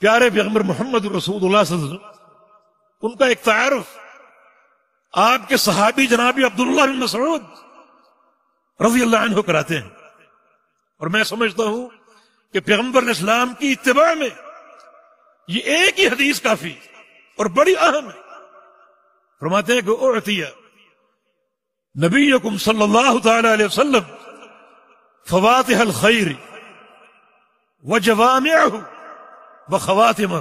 پیارے پیغمبر محمد رسول اللہ صلی اللہ علیہ وسلم ان کا ایک تعارف آپ کے صحابی جنابی بن مسعود رضی اللہ عنہ کراتے ہیں اور میں سمجھتا ہوں کہ پیغمبر اسلام کی اتباع میں یہ ایک ہی حدیث کافی اور بڑی اہم ہے فرماتے ہیں کہ نبی نبیکم صلی اللہ تعالی علیہ وسلم فواتح الخیر وجوامعہ بخواتم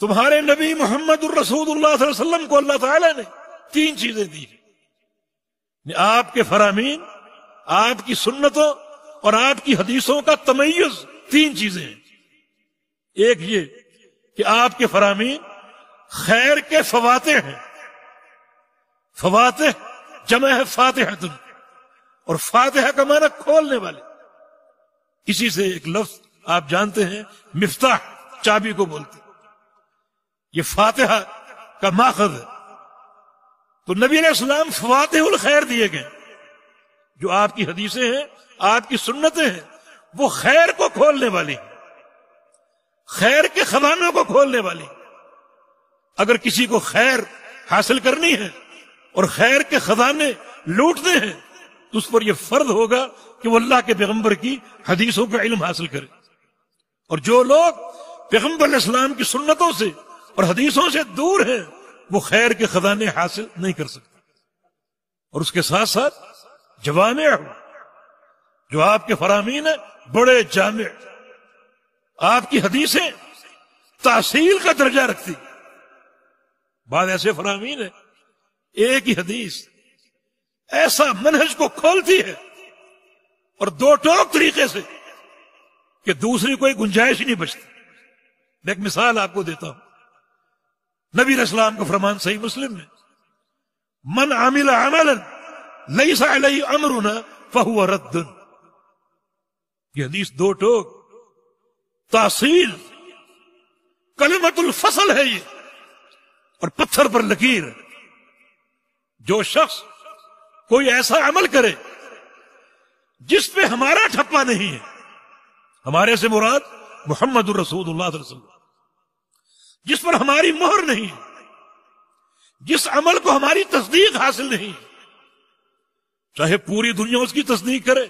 تمہارے نبی محمد الرسود اللہ صلی اللہ علیہ وسلم کو اللہ تعالی نے تین چیزیں دی یعنی آپ کے فرامین آپ کی سنتوں اور آپ کی حدیثوں کا تمیز تین چیزیں ہیں ایک یہ کہ آپ کے فرامین خیر کے فواتح ہیں فواتح جمع ہے فاتح اور فاتحہ کا معنی کھولنے والے اسی سے ایک لفظ آپ جانتے ہیں مفتاح چابی کو بولتے یہ فاتحہ کا ماخذ ہے تو نبی علیہ السلام فواتح الخیر دیے گئے جو آپ کی حدیثیں ہیں آپ کی سنتیں ہیں وہ خیر کو کھولنے والی ہیں خیر کے خزانوں کو کھولنے ہیں اگر کسی کو خیر حاصل کرنی ہے اور خیر کے خزانے لوٹنے ہیں تو اس پر یہ فرض ہوگا کہ وہ اللہ کے پیغمبر کی حدیثوں کا علم حاصل کرے اور جو لوگ پیغمبر السلام کی سنتوں سے اور حدیثوں سے دور ہیں وہ خیر کے خزانے حاصل نہیں کر سکتے اور اس کے ساتھ ساتھ جوامع جو آپ کے فرامین ہیں بڑے جامع آپ کی حدیثیں تحصیل کا درجہ رکھتی بعد ایسے فرامین ہیں ایک ہی حدیث ایسا منحج کو کھولتی ہے اور دو ٹوک طریقے سے کہ دوسری کوئی گنجائش ہی نہیں بچتی میں ایک مثال آپ کو دیتا ہوں نبی اسلام کا فرمان صحیح مسلم میں من عمل امن لئی سا لئی امر فہو حدیث دو ٹوک تاثیر کلمت الفصل ہے یہ اور پتھر پر لکیر جو شخص کوئی ایسا عمل کرے جس پہ ہمارا ٹھپا نہیں ہے ہمارے سے مراد محمد الرسود اللہ علیہ وسلم جس پر ہماری مہر نہیں جس عمل کو ہماری تصدیق حاصل نہیں چاہے پوری دنیا اس کی تصدیق کرے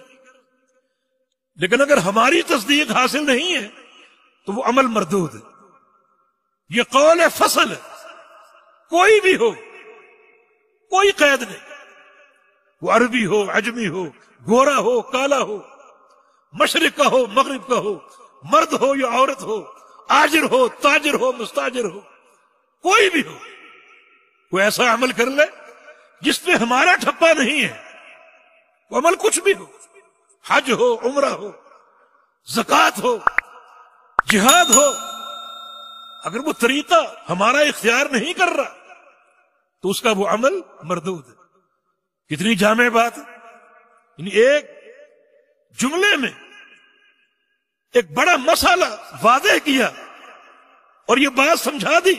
لیکن اگر ہماری تصدیق حاصل نہیں ہے تو وہ عمل مردود ہے یہ قول ہے فصل ہے کوئی بھی ہو کوئی قید نہیں وہ عربی ہو عجمی ہو گورا ہو کالا ہو مشرق کا ہو مغرب کا ہو مرد ہو یا عورت ہو آجر ہو تاجر ہو مستاجر ہو کوئی بھی ہو کوئی ایسا عمل کر لے جس پہ ہمارا ٹھپا نہیں ہے وہ عمل کچھ بھی ہو حج ہو عمرہ ہو زکات ہو جہاد ہو اگر وہ طریقہ ہمارا اختیار نہیں کر رہا تو اس کا وہ عمل مردود ہے کتنی جامع بات ہے یعنی ایک جملے میں ایک بڑا مسئلہ واضح کیا اور یہ بات سمجھا دی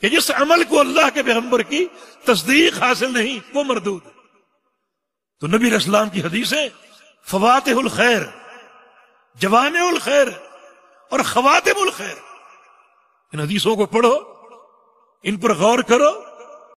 کہ جس عمل کو اللہ کے پیغمبر کی تصدیق حاصل نہیں وہ مردود تو نبی اسلام کی حدیثیں فواتح الخیر جوان الخیر اور خواتم الخیر ان حدیثوں کو پڑھو ان پر غور کرو